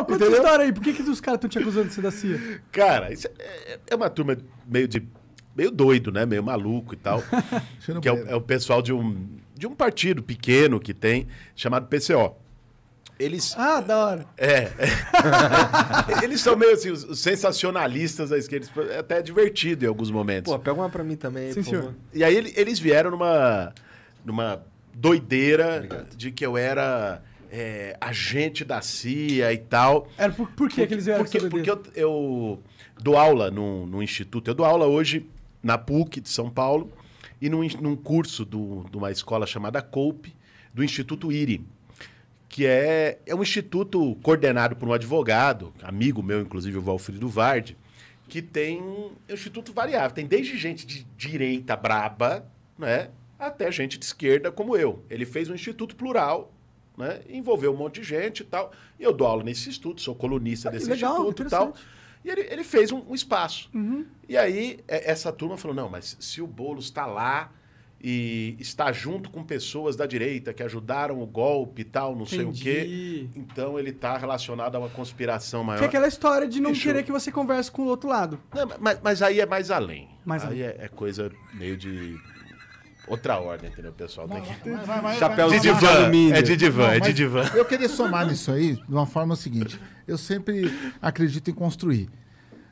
Oh, conta essa história aí. Por que, que os caras estão te acusando de ser da CIA? Cara, isso é, é uma turma meio de. meio doido, né? Meio maluco e tal. que é o, né? é o, pessoal de um, de um partido pequeno que tem, chamado PCO. Eles. Ah, da hora. É. é. Eles são meio assim, os sensacionalistas da esquerda. É até divertido em alguns momentos. Pô, pega uma pra mim também, Sim, senhor. E aí eles vieram numa. numa doideira Obrigado. de que eu era é, agente da CIA e tal. Era por, por que, eles vieram Porque, porque eu, eu, dou aula no, no instituto. Eu dou aula hoje na PUC de São Paulo e num, num curso do, de uma escola chamada COPE, do Instituto IRI, que é, é um instituto coordenado por um advogado, amigo meu, inclusive, o Valfrido Vardi, que tem um instituto variável. Tem desde gente de direita braba, né? Até gente de esquerda como eu. Ele fez um instituto plural né? Envolveu um monte de gente e tal. E eu dou aula nesse instituto, sou colunista ah, desse legal, instituto e tal. E ele, ele fez um, um espaço. Uhum. E aí, é, essa turma falou: não, mas se o bolo está lá e está junto com pessoas da direita que ajudaram o golpe e tal, não Entendi. sei o quê. Então ele está relacionado a uma conspiração maior. Que é aquela história de não Deixa querer eu... que você converse com o outro lado. Não, mas, mas aí é mais além. Mais aí além. É, é coisa meio de outra ordem, entendeu? O pessoal tem que. Vai, Chapéuzinho de divã. É de divã, é de divã. Eu queria somar nisso aí de uma forma seguinte. Eu sempre acredito em construir.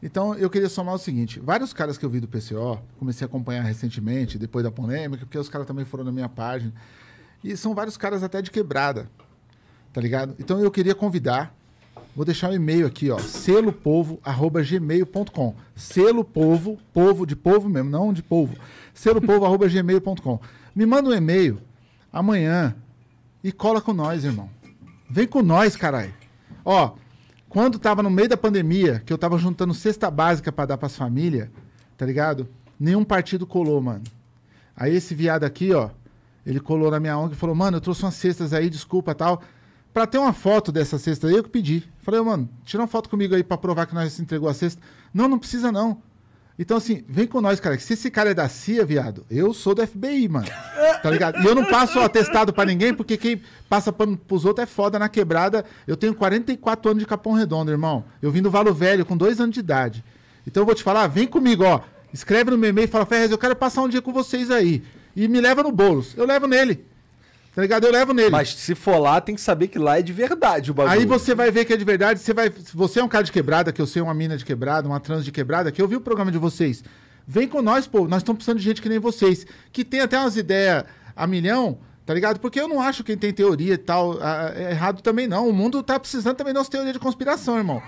Então, eu queria somar o seguinte: vários caras que eu vi do PCO, comecei a acompanhar recentemente, depois da polêmica, porque os caras também foram na minha página. E são vários caras até de quebrada, tá ligado? Então, eu queria convidar Vou deixar o um e-mail aqui, ó, selopovo@gmail.com. Selopovo, povo de povo mesmo, não de povo. selopovo@gmail.com. Me manda um e-mail amanhã e cola com nós, irmão. Vem com nós, caralho. Ó, quando tava no meio da pandemia, que eu tava juntando cesta básica para dar para as famílias, tá ligado? Nenhum partido colou, mano. Aí esse viado aqui, ó, ele colou na minha ONG e falou: "Mano, eu trouxe umas cestas aí, desculpa, tal". Pra ter uma foto dessa cesta aí, eu que pedi. Falei, mano, tira uma foto comigo aí pra provar que nós entregou a cesta. Não, não precisa não. Então, assim, vem com nós, cara. Se esse cara é da CIA, viado, eu sou do FBI, mano. Tá ligado? E eu não passo atestado para ninguém, porque quem passa pano pros outros é foda na quebrada. Eu tenho 44 anos de Capão Redondo, irmão. Eu vim do Valo Velho com dois anos de idade. Então eu vou te falar, vem comigo, ó. Escreve no meu e-mail e fala, Ferrez, eu quero passar um dia com vocês aí. E me leva no bolos. Eu levo nele. Tá ligado? Eu levo nele. Mas se for lá, tem que saber que lá é de verdade o bagulho. Aí você vai ver que é de verdade. Você, vai, você é um cara de quebrada, que eu sei uma mina de quebrada, uma trans de quebrada, que eu vi o programa de vocês. Vem com nós, pô. Nós estamos precisando de gente que nem vocês. Que tem até umas ideias a milhão, tá ligado? Porque eu não acho quem tem teoria e tal a, é errado também, não. O mundo tá precisando também das teorias de conspiração, irmão.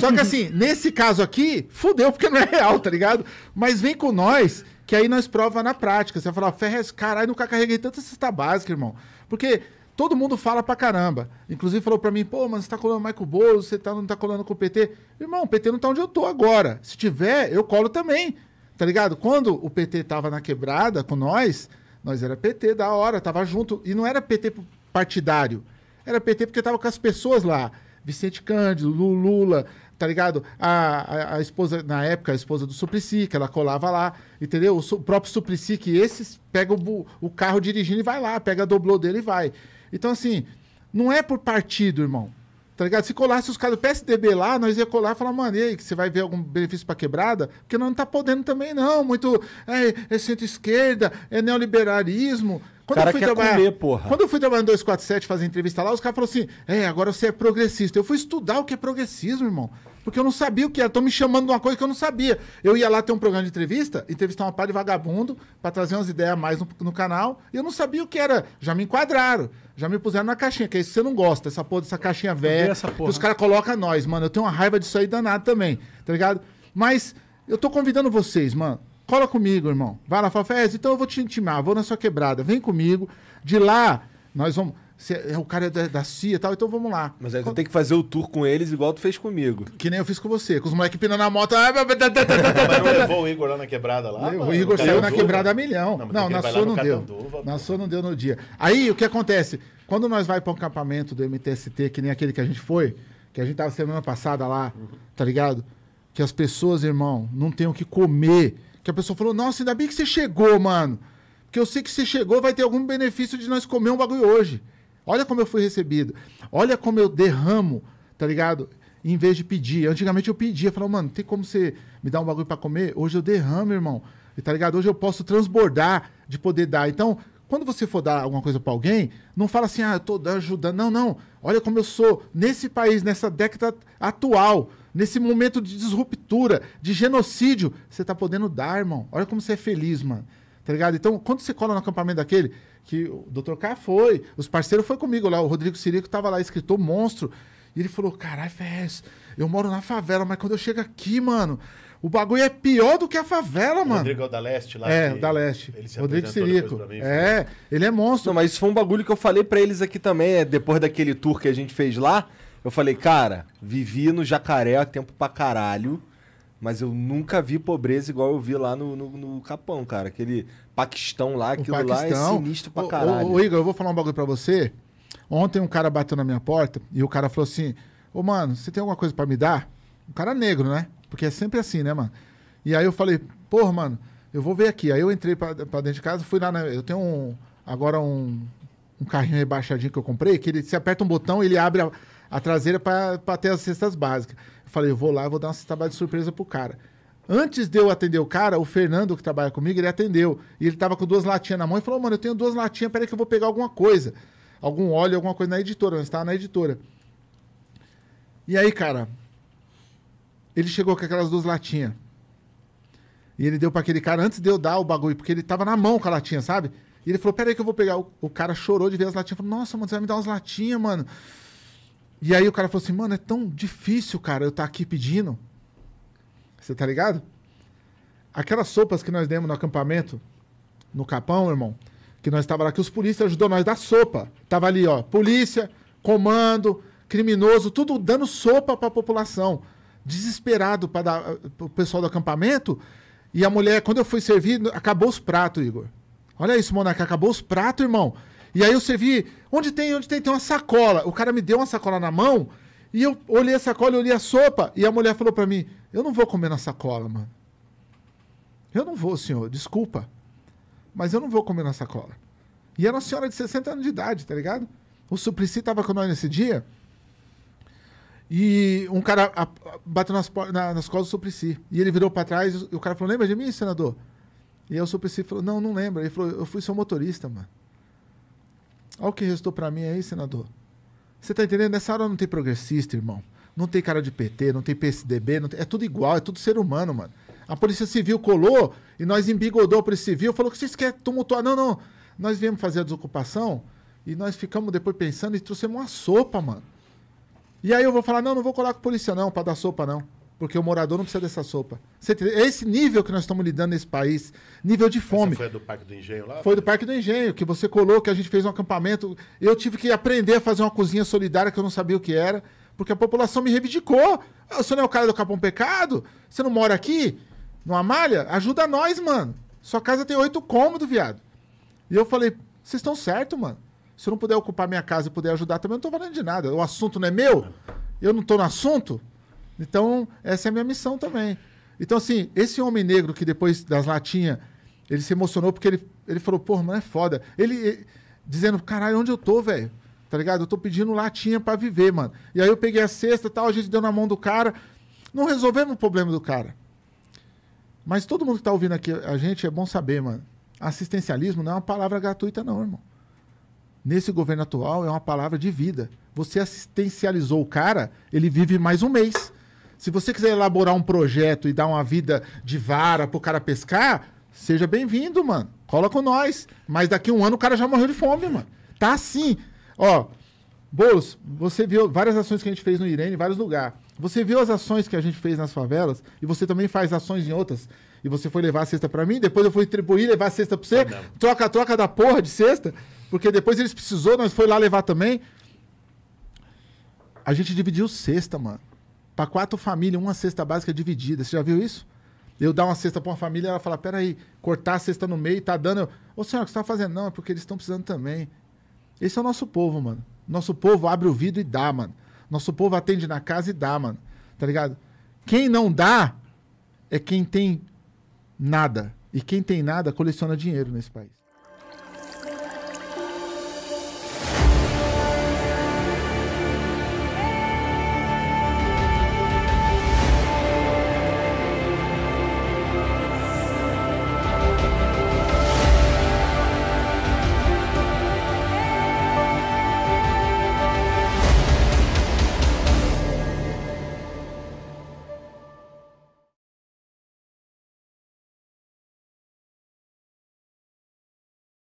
Só que assim, nesse caso aqui, fudeu porque não é real, tá ligado? Mas vem com nós que aí nós prova na prática. Você vai falar, Ferrez, caralho, nunca carreguei tanta cesta básica, irmão. Porque todo mundo fala pra caramba. Inclusive falou pra mim, pô, mas você tá colando Michael Boulos, você tá, não tá colando com o PT. Irmão, o PT não tá onde eu tô agora. Se tiver, eu colo também. Tá ligado? Quando o PT tava na quebrada com nós, nós era PT da hora, tava junto. E não era PT partidário. Era PT porque tava com as pessoas lá. Vicente Cândido, Lula, tá ligado? A, a, a, esposa, na época, a esposa do Suplicy, que ela colava lá, entendeu? O, su, o próprio Suplicy, que esses pega o, o carro dirigindo e vai lá, pega a doblô dele e vai. Então, assim, não é por partido, irmão. Tá ligado? Se colasse os caras do PSDB lá, nós ia colar e falar, mano, e aí, que você vai ver algum benefício pra quebrada? Porque nós não tá podendo também, não. Muito é, é centro-esquerda, é neoliberalismo, quando cara eu fui quer trabalhar, comer, porra. Quando eu fui trabalhar no 247 fazer entrevista lá, os caras falaram assim: é, agora você é progressista. Eu fui estudar o que é progressismo, irmão. Porque eu não sabia o que era. Estão me chamando de uma coisa que eu não sabia. Eu ia lá ter um programa de entrevista, entrevistar uma par de vagabundo, para trazer umas ideias a mais no, no, canal, e eu não sabia o que era. Já me enquadraram, já me puseram na caixinha, que é isso que você não gosta, essa porra dessa caixinha velha. Que os caras colocam nós, mano. Eu tenho uma raiva disso aí danado também, tá ligado? Mas eu tô convidando vocês, mano cola comigo, irmão. Vai lá, fala, Fez, então eu vou te intimar, vou na sua quebrada, vem comigo. De lá, nós vamos. é o cara é da, da CIA e tal, então vamos lá. Mas aí tu tem que fazer o tour com eles igual tu fez comigo. Que nem eu fiz com você, com os moleques pinando na moto. Ah, mas não levou o Igor lá na quebrada lá? Levou, o Igor saiu na quebrada a milhão. Não, não na sua não deu. Catanduva, na sua não deu no dia. Aí o que acontece? Quando nós vai para um acampamento do MTST, que nem aquele que a gente foi, que a gente tava semana passada lá, uhum. tá ligado? Que as pessoas, irmão, não tem o que comer. Que a pessoa falou, nossa, ainda bem que você chegou, mano. Porque eu sei que você chegou, vai ter algum benefício de nós comer um bagulho hoje. Olha como eu fui recebido. Olha como eu derramo, tá ligado? Em vez de pedir. Antigamente eu pedia, falava, mano, tem como você me dar um bagulho para comer? Hoje eu derramo, irmão. E, tá ligado? Hoje eu posso transbordar de poder dar. Então, quando você for dar alguma coisa para alguém, não fala assim, ah, eu tô ajudando. Não, não. Olha como eu sou nesse país, nessa década atual. Nesse momento de disruptura, de genocídio, você tá podendo dar, irmão. Olha como você é feliz, mano. Tá ligado? Então, quando você cola no acampamento daquele, que o Dr. K foi, os parceiros foram comigo lá, o Rodrigo Sirico tava lá, escritor monstro. E ele falou: caralho, Fez, é eu moro na favela, mas quando eu chego aqui, mano, o bagulho é pior do que a favela, o mano. Rodrigo é da Leste lá. É, da Leste. Ele se Rodrigo Sirico. Mim, é, ele é monstro. Não, mas isso foi um bagulho que eu falei para eles aqui também, é, depois daquele tour que a gente fez lá. Eu falei, cara, vivi no jacaré há tempo pra caralho, mas eu nunca vi pobreza igual eu vi lá no, no, no Capão, cara. Aquele Paquistão lá, aquilo Paquistão, lá é sinistro pra caralho. Ô, ô, ô, Igor, eu vou falar um bagulho pra você. Ontem um cara bateu na minha porta e o cara falou assim: Ô, mano, você tem alguma coisa para me dar? Um cara negro, né? Porque é sempre assim, né, mano? E aí eu falei, porra, mano, eu vou ver aqui. Aí eu entrei pra, dentro de casa, fui lá, na. Né? Eu tenho um. Agora um, um carrinho rebaixadinho que eu comprei, que ele se aperta um botão, ele abre a, a traseira para ter as cestas básicas. Eu falei, eu vou lá, vou dar uma cesta básica de surpresa pro cara. Antes de eu atender o cara, o Fernando, que trabalha comigo, ele atendeu. E ele tava com duas latinhas na mão e falou, mano, eu tenho duas latinhas, peraí que eu vou pegar alguma coisa. Algum óleo, alguma coisa na editora. eu estava tá na editora. E aí, cara, ele chegou com aquelas duas latinhas. E ele deu para aquele cara antes de eu dar o bagulho, porque ele tava na mão com a latinha, sabe? E ele falou, peraí que eu vou pegar. O, o cara chorou de ver as latinhas. Falou, nossa, mano, você vai me dar umas latinhas, mano. E aí o cara falou assim, mano, é tão difícil, cara, eu estar tá aqui pedindo. Você tá ligado? Aquelas sopas que nós demos no acampamento, no Capão, irmão, que nós estava lá, que os polícias ajudou nós da sopa. Tava ali, ó, polícia, comando, criminoso, tudo dando sopa para a população. Desesperado para dar pro pessoal do acampamento. E a mulher, quando eu fui servir, acabou os pratos, Igor. Olha isso, Monarca, acabou os pratos, irmão. E aí eu servi, onde tem, onde tem, tem uma sacola. O cara me deu uma sacola na mão e eu olhei a sacola e olhei a sopa. E a mulher falou para mim: Eu não vou comer na sacola, mano. Eu não vou, senhor, desculpa. Mas eu não vou comer na sacola. E era uma senhora de 60 anos de idade, tá ligado? O Suplicy tava com nós nesse dia. E um cara bateu nas, na, nas costas do Suplicy. E ele virou para trás e o cara falou: Lembra de mim, senador? E aí o Suplicy falou: Não, não lembra. Ele falou: Eu fui seu motorista, mano. Olha o que restou para mim aí, senador. Você tá entendendo? Nessa hora não tem progressista, irmão. Não tem cara de PT, não tem PSDB, não tem... é tudo igual, é tudo ser humano, mano. A Polícia Civil colou e nós embigodou a Polícia Civil, falou que vocês querem tumultuar. Não, não. Nós viemos fazer a desocupação e nós ficamos depois pensando e trouxemos uma sopa, mano. E aí eu vou falar, não, não vou colar com polícia não, pra dar sopa não porque o morador não precisa dessa sopa. É esse nível que nós estamos lidando nesse país, nível de fome. Essa foi do Parque do Engenho lá? Foi do Parque do Engenho, que você colou, que a gente fez um acampamento. Eu tive que aprender a fazer uma cozinha solidária que eu não sabia o que era, porque a população me reivindicou. Você ah, não é o cara do Capão Pecado? Você não mora aqui? Numa malha? Ajuda nós, mano. Sua casa tem oito cômodos, viado. E eu falei, vocês estão certo, mano. Se eu não puder ocupar minha casa e puder ajudar, também não estou falando de nada. O assunto não é meu? Eu não estou no assunto? Então, essa é a minha missão também. Então, assim, esse homem negro que depois das latinhas, ele se emocionou porque ele, ele falou, pô, não é foda. Ele, ele dizendo, caralho, onde eu tô, velho? Tá ligado? Eu tô pedindo latinha para viver, mano. E aí eu peguei a cesta e tal, a gente deu na mão do cara. Não resolvemos o problema do cara. Mas todo mundo que tá ouvindo aqui a gente, é bom saber, mano. Assistencialismo não é uma palavra gratuita, não, irmão. Nesse governo atual, é uma palavra de vida. Você assistencializou o cara, ele vive mais um mês. Se você quiser elaborar um projeto e dar uma vida de vara pro cara pescar, seja bem-vindo, mano. Cola com nós. Mas daqui a um ano o cara já morreu de fome, mano. Tá assim. Ó, Bolos, você viu várias ações que a gente fez no Irene, em vários lugares. Você viu as ações que a gente fez nas favelas e você também faz ações em outras. E você foi levar a cesta para mim, depois eu fui distribuir, levar a cesta para você. Troca-troca da porra de cesta, porque depois eles precisou, nós foi lá levar também. A gente dividiu cesta, mano para quatro famílias, uma cesta básica é dividida. Você já viu isso? Eu dar uma cesta para uma família, ela fala: peraí, cortar a cesta no meio, tá dando. Eu, Ô senhor, o que você tá fazendo? Não, é porque eles estão precisando também. Esse é o nosso povo, mano. Nosso povo abre o vidro e dá, mano. Nosso povo atende na casa e dá, mano. Tá ligado? Quem não dá é quem tem nada. E quem tem nada coleciona dinheiro nesse país.